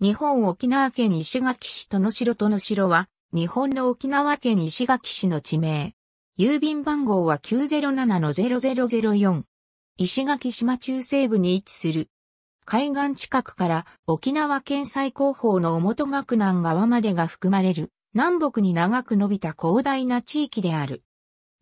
日本沖縄県石垣市との城との城は、日本の沖縄県石垣市の地名。郵便番号は907-0004。石垣島中西部に位置する。海岸近くから沖縄県最高峰の表学南側までが含まれる南北に長く伸びた広大な地域である。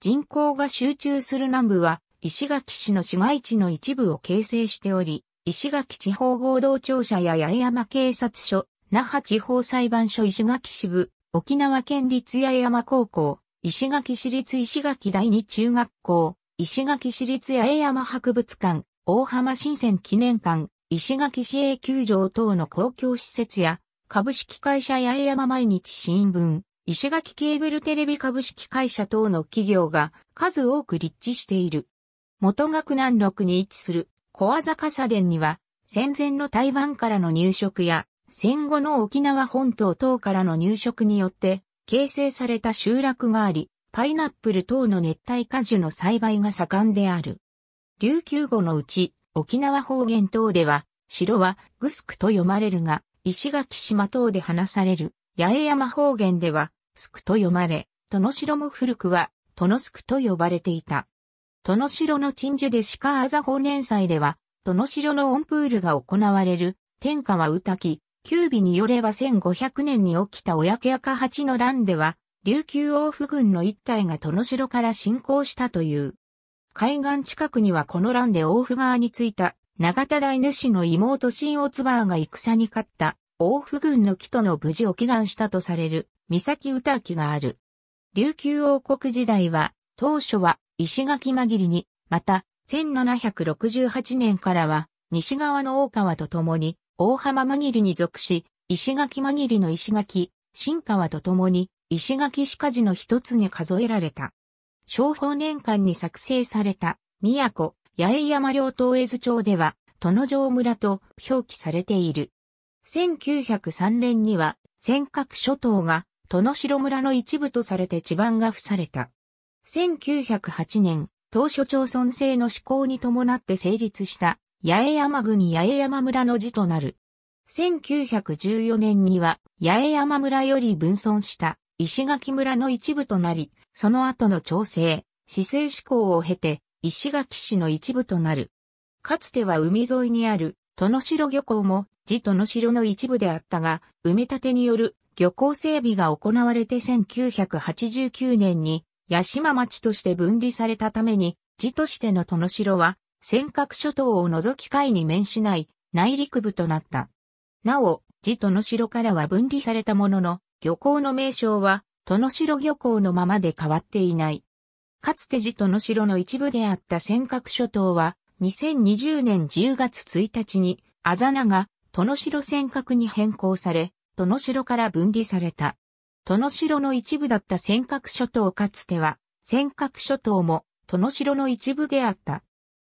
人口が集中する南部は石垣市の市街地の一部を形成しており、石垣地方合同庁舎や八重山警察署、那覇地方裁判所石垣支部、沖縄県立八重山高校、石垣市立石垣第二中学校、石垣市立八重山博物館、大浜新鮮記念館、石垣市営球場等の公共施設や、株式会社八重山毎日新聞、石垣ケーブルテレビ株式会社等の企業が数多く立地している。元学南麓に位置する小技笠殿には、戦前の台湾からの入植や、戦後の沖縄本島等からの入植によって、形成された集落があり、パイナップル等の熱帯果樹の栽培が盛んである。琉球語のうち、沖縄方言等では、城はグスクと読まれるが、石垣島等で話される、八重山方言では、スクと読まれ、トノシロも古くは、トノスクと呼ばれていた。殿城の鎮守で鹿あざ法年祭では、殿城のオンプールが行われる、天下は歌き、九尾によれば1500年に起きた親家赤八の乱では、琉球王府軍の一体が殿城から侵攻したという。海岸近くにはこの乱で王府側についた、長田大主の妹新オツバーが戦に勝った、王府軍の木との無事を祈願したとされる、三崎歌明がある。琉球王国時代は、当初は石垣紛りに、また、1768年からは、西側の大川と共に、大浜紛りに属し、石垣紛りの石垣、新川と共に、石垣鹿児寺の一つに数えられた。昭法年間に作成された、宮古、八重山両東絵図町では、殿城村と表記されている。1903年には、尖閣諸島が、殿城村の一部とされて地盤が付された。1908年、当初町村制の施行に伴って成立した八重山郡八重山村の字となる。1914年には八重山村より分村した石垣村の一部となり、その後の調整、市政施行を経て石垣市の一部となる。かつては海沿いにある、殿城漁港も、地殿城の一部であったが、埋め立てによる漁港整備が行われて1989年に八島町として分離されたために、地としての殿城は、尖閣諸島を除き海に面しない内陸部となった。なお、地殿城からは分離されたものの、漁港の名称は、殿城漁港のままで変わっていない。かつて地殿城の一部であった尖閣諸島は、2020年10月1日に、あざなが、殿城尖閣に変更され、殿城から分離された。殿城の一部だった尖閣諸島かつては、尖閣諸島も、殿城の一部であった。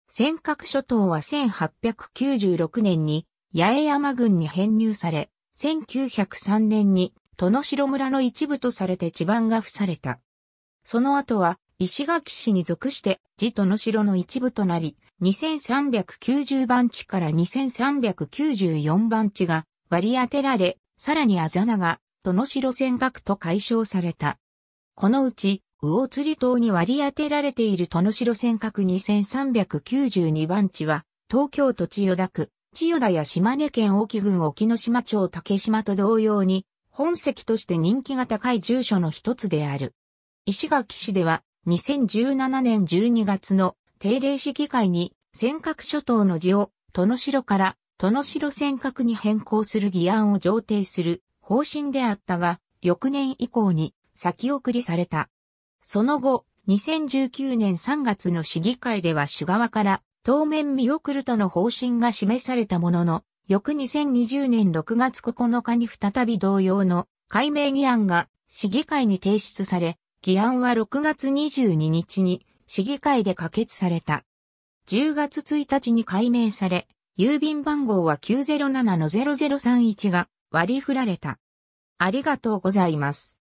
尖閣諸島は1896年に、八重山郡に編入され、1903年に、殿城村の一部とされて地盤が付された。その後は、石垣市に属して、地殿城の一部となり、2390番地から2394番地が割り当てられ、さらにあざなが都の城尖閣と解消された。このうち、魚釣島に割り当てられている都の城尖閣2392番地は、東京都千代田区、千代田や島根県沖郡沖ノ島町竹島と同様に、本籍として人気が高い住所の一つである。石垣市では、2017年12月の定例市議会に、尖閣諸島の字を、都の城から、都の城尖閣に変更する議案を上呈する方針であったが、翌年以降に先送りされた。その後、2019年3月の市議会では市側から当面見送るとの方針が示されたものの、翌2020年6月9日に再び同様の解明議案が市議会に提出され、議案は6月22日に市議会で可決された。10月1日に解明され、郵便番号は907の0031が割り振られた。ありがとうございます。